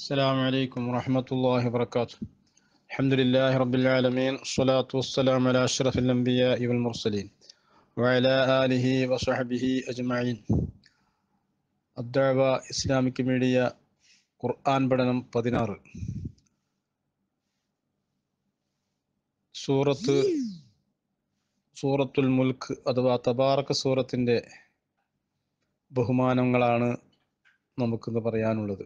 السلام عليكم ورحمة الله وبركاته الحمد لله رب العالمين الصلاة والسلام على أشرف الأنبياء والمرسلين وعلى آله وصحبه أجمعين الدعوة إسلامك ميديا ഖുർആൻ പഠനം പതിനാറ് സൂറത്ത് സൂറത്തുൽ മുൽക്ക് അഥവാ തബാറക്ക് സൂറത്തിൻ്റെ ബഹുമാനങ്ങളാണ് നമുക്കിന്ന് പറയാനുള്ളത്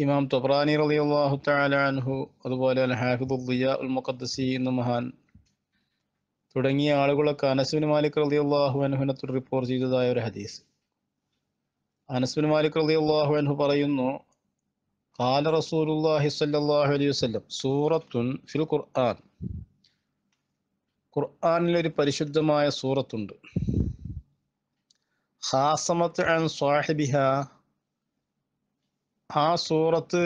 ഇമാം തൊബ്രാനി റലി അള്ളാഹു താലാൻഹു അതുപോലെ ഹാഫിദുദ്ദിയ ഉൽ മുഖദ്സി എന്ന മഹാൻ തുടങ്ങിയ ആളുകളൊക്കെ അനസുബിൻ മാലിക് റലി അള്ളാഹു അനുഹനെ റിപ്പോർട്ട് ചെയ്തതായ ഒരു ഹദീസ് അനസുബിൻ മാലിക് റലി അള്ളാഹു അനുഹു പറയുന്നു കാല റസൂലുല്ലാഹി സല്ലാഹു അലൈഹി വസ്ലം സൂറത്തുൻ ഫിൽ ഖുർആൻ ഖുർആാനിലൊരു പരിശുദ്ധമായ സൂറത്തുണ്ട് ഹാസമത്ത് ആൻഡ് സ്വാഹിബിഹ ആ സൂറത്ത്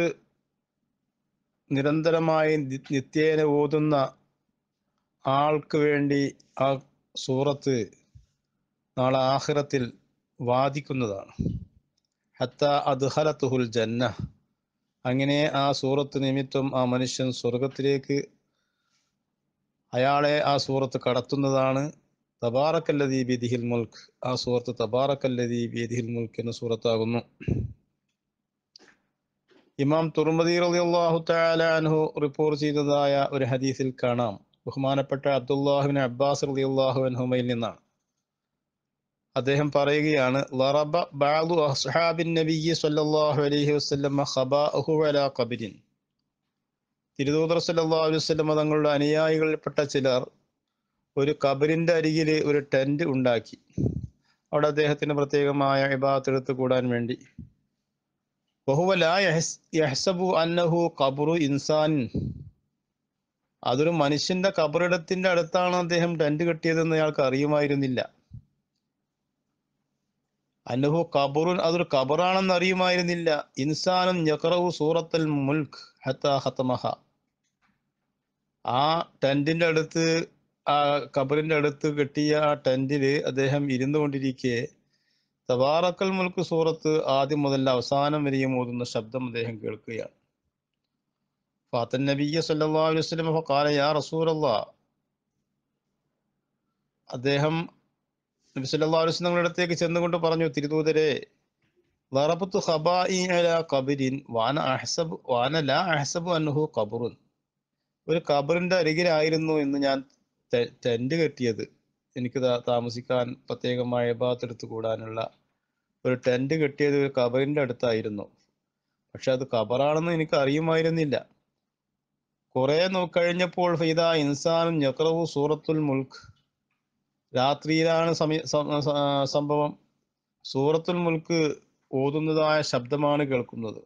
നിരന്തരമായി നിത്യേന ഓതുന്ന ആൾക്ക് വേണ്ടി ആ സൂറത്ത് നാളെ ആഹ്റത്തിൽ വാദിക്കുന്നതാണ് ഹത്ത അദ്ഹലത്തുഹുൽ ജന്ന അങ്ങനെ ആ സൂറത്ത് നിമിത്തം ആ മനുഷ്യൻ സ്വർഗത്തിലേക്ക് അയാളെ ആ സൂറത്ത് കടത്തുന്നതാണ് തബാറക്കല്ലതീ ബിദിഹിൽ മുൽക്ക് ആ സൂറത്ത് തബാറക്കല്ലതീ ബിദിഹിൽ മുൽക്ക് എന്ന സൂറത്താകുന്നു ഇമാം തുർമദി റളിയല്ലാഹു തആല അൻഹു റിപ്പോർട്ട് ചെയ്തതായ ഒരു ഹദീസിൽ കാണാം ബഹുമാനപ്പെട്ട അബ്ദുല്ലാഹിബ്നു അബ്ബാസ് റളിയല്ലാഹു അൻഹുമയിൽ നിന്നാണ് അദ്ദേഹം പറയുകയാണ് ലറബ ബഅദു അസ്ഹാബിൻ നബിയ്യി സ്വല്ലല്ലാഹു അലൈഹി വസല്ലം ഖബഅഹു അലാ ഖബരിൻ തിരുദൂതർ സല്ലല്ലാഹു അലൈഹി വസല്ലം തങ്ങളുടെ അനുയായികളിൽപ്പെട്ട ചിലർ ഒരു കബറിന്റെ അരികിൽ ഒരു ടെന്റ് ഉണ്ടാക്കി അവിടെ അദ്ദേഹത്തിന് പ്രത്യേകമായ വിഭാഗത്തെടുത്ത് കൂടാൻ വേണ്ടി യഹ്സബു അന്നഹു ഇൻസാൻ അതൊരു മനുഷ്യന്റെ കബറിടത്തിന്റെ അടുത്താണ് അദ്ദേഹം ടെന്റ് കെട്ടിയതെന്ന് അയാൾക്ക് അറിയുമായിരുന്നില്ല അന്നഹു കബറുൻ അതൊരു കബറാണെന്ന് അറിയുമായിരുന്നില്ല ഇൻസാനും യക്റവു സൂറത്തൽ മുൽക്ക് ഹത്ത ഹത്തമഹ ആ ടെന്റിന്റെ അടുത്ത് ആ കബറിന്റെ അടുത്ത് കെട്ടിയ ആ ടെന്റിൽ അദ്ദേഹം ഇരുന്നു കൊണ്ടിരിക്കെ തബാറക്കൽ മുൽക്ക് സൂറത്ത് ആദ്യം മുതൽ അവസാനം വരെയും ഓതുന്ന ശബ്ദം അദ്ദേഹം കേൾക്കുകയാണ് ഫാത്തൻ നബിയ സല്ലാ യാ അദ്ദേഹം നബി സല്ലാ അലൈഹി തങ്ങളുടെ അടുത്തേക്ക് ചെന്നുകൊണ്ട് പറഞ്ഞു തിരുതൂതരെ ഖബരിൻ അഹ്സബ് ലാ അഹ്സബ് ഖബറുൻ ഒരു കബറിന്റെ അരികിലായിരുന്നു എന്ന് ഞാൻ ടെന്റ് കെട്ടിയത് എനിക്ക് താമസിക്കാൻ പ്രത്യേകമായ ഭാഗത്തെടുത്ത് കൂടാനുള്ള ഒരു ടെന്റ് കെട്ടിയത് ഒരു കബറിന്റെ അടുത്തായിരുന്നു പക്ഷെ അത് കബറാണെന്ന് എനിക്ക് അറിയുമായിരുന്നില്ല കുറെ നോക്കഴിഞ്ഞപ്പോൾ ഫൈദ ഇൻസാനും ഞക്രവു സൂറത്തുൽ മുൽക്ക് രാത്രിയിലാണ് സമയ സംഭവം സൂറത്തുൽ മുൽക്ക് ഓതുന്നതായ ശബ്ദമാണ് കേൾക്കുന്നത്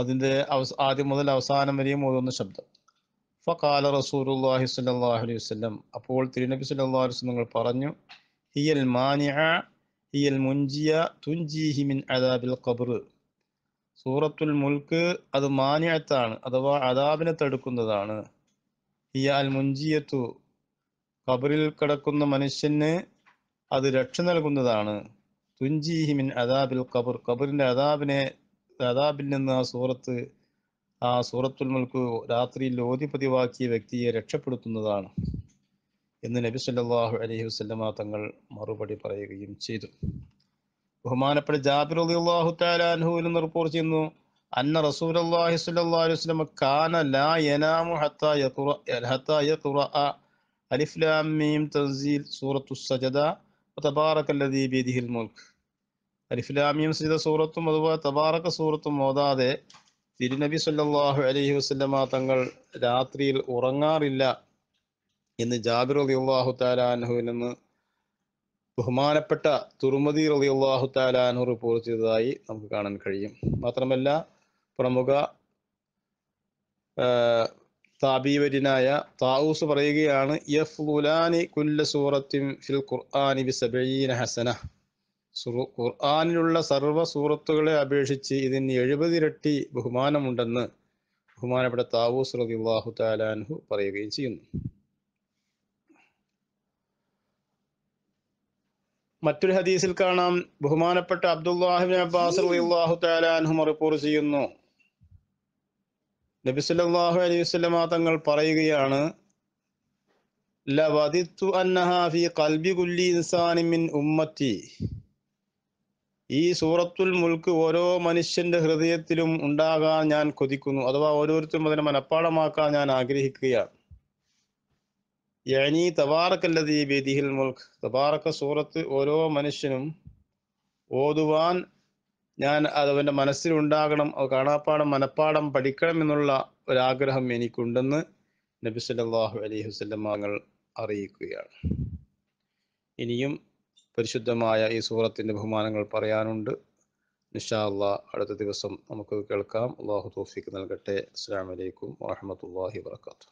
അതിൻ്റെ അവസ് ആദ്യം മുതൽ അവസാനം വരെയും ഓതുന്ന ശബ്ദം ഫക്കാല റസൂലുള്ളാഹി സ്വല്ലല്ലാഹു അലൈഹി വസല്ലം അപ്പോൾ തിരുനബി സ്വല്ലല്ലാഹു അലൈഹി വസല്ലം പറഞ്ഞു ഹിയൽ മാനിഅ ഹിയൽ മുൻജിയ തുൻജീഹി മിൻ അദാബിൽ ഖബർ സൂറത്തുൽ മുൽക്ക് അത് മാനിയത്താണ് അഥവാ അദാബിനെ തടുക്കുന്നതാണ് ഹിയ അൽ മുൻജിയത്തു ഖബറിൽ കിടക്കുന്ന മനുഷ്യന് അത് രക്ഷ നൽകുന്നതാണ് തുൻജീഹി മിൻ അദാബിൽ ഖബർ ഖബറിൻ്റെ അദാബിനെ അദാബിൽ നിന്ന് ആ സൂറത്ത് ആ സൂറത്തുൽ മുൽക്ക് രാത്രിയിൽ ഓതി പതിവാക്കിയ വ്യക്തിയെ രക്ഷപ്പെടുത്തുന്നതാണ് എന്ന് നബി സല്ലാഹു അലഹി വസ്ലമ തങ്ങൾ മറുപടി പറയുകയും ചെയ്തു ബഹുമാനപ്പെട്ട ജാബിർ അള്ളാഹു താലാൻഹുവിൽ റിപ്പോർട്ട് ചെയ്യുന്നു അന്ന റസൂൽ അള്ളാഹി സ്വല്ലല്ലാഹു അലൈഹി വസല്ലം കാന ലാ യനാമു ഹത്താ യഖറ ഹത്താ അലിഫ് ലാം മീം തൻസീൽ സൂറത്തു സജദ തബാറക്കല്ലദീ ബിദിഹിൽ മുൽക്ക് അലിഫ് ലാം മീം സജദ സൂറത്തും അതുപോലെ തബാറക സൂറത്തും ഓതാതെ തിരുനബി സല്ലാഹു അലഹി വസ്ലമ തങ്ങൾ രാത്രിയിൽ ഉറങ്ങാറില്ല എന്ന് ജാബിർ അലി അള്ളാഹു നിന്ന് ബഹുമാനപ്പെട്ട തുർമതി അലി അള്ളാഹു താലാൻഹു റിപ്പോർട്ട് ചെയ്തതായി നമുക്ക് കാണാൻ കഴിയും മാത്രമല്ല പ്രമുഖ താബീവര്യനായ താവൂസ് പറയുകയാണ് കുല്ല സൂറത്തിൻ ഫിൽ ഖുർആനി ബി ഹസന ഖുർആാനിലുള്ള സർവ്വ സൂറത്തുകളെ അപേക്ഷിച്ച് ഇതിന് എഴുപതിരട്ടി ബഹുമാനമുണ്ടെന്ന് ബഹുമാനപ്പെട്ട താവൂസ് റബിള്ളാഹു താലാൻഹു പറയുകയും ചെയ്യുന്നു മറ്റൊരു ഹദീസിൽ കാണാം ബഹുമാനപ്പെട്ട അബ്ദുല്ലാഹിബിൻ അബ്ബാസ് റബിള്ളാഹു താലാൻഹു റിപ്പോർട്ട് ചെയ്യുന്നു നബി സല്ലല്ലാഹു അലൈഹി വസല്ലമ തങ്ങൾ പറയുകയാണ് ലവദിത്തു അന്നഹാ ഫീ ഖൽബി കുല്ലി ഇൻസാനി മിൻ ഉമ്മത്തി ഈ സൂറത്തുൽ മുൽക്ക് ഓരോ മനുഷ്യന്റെ ഹൃദയത്തിലും ഉണ്ടാകാൻ ഞാൻ കൊതിക്കുന്നു അഥവാ ഓരോരുത്തരും അതിനെ മനഃപ്പാടമാക്കാൻ ഞാൻ ആഗ്രഹിക്കുകയാണ് യാനി തബാറക്കല്ലതി ബിദിഹിൽ മുൽക്ക് തബാറക്ക സൂറത്ത് ഓരോ മനുഷ്യനും ഓതുവാൻ ഞാൻ അതവൻ്റെ മനസ്സിലുണ്ടാകണം കാണാപ്പാടം മനഃപ്പാടം പഠിക്കണം എന്നുള്ള ഒരാഗ്രഹം എനിക്കുണ്ടെന്ന് നബി സല്ലാഹു അലൈഹി വസ്ലം അറിയിക്കുകയാണ് ഇനിയും പരിശുദ്ധമായ ഈ സൂറത്തിൻ്റെ ബഹുമാനങ്ങൾ പറയാനുണ്ട് നിഷാ അള്ളാ അടുത്ത ദിവസം നമുക്ക് കേൾക്കാം അള്ളാഹു തോഫിക്ക് നൽകട്ടെ അസ്സാം വലൈക്കും വാഹമത്തല്ലാഹി വാത്തു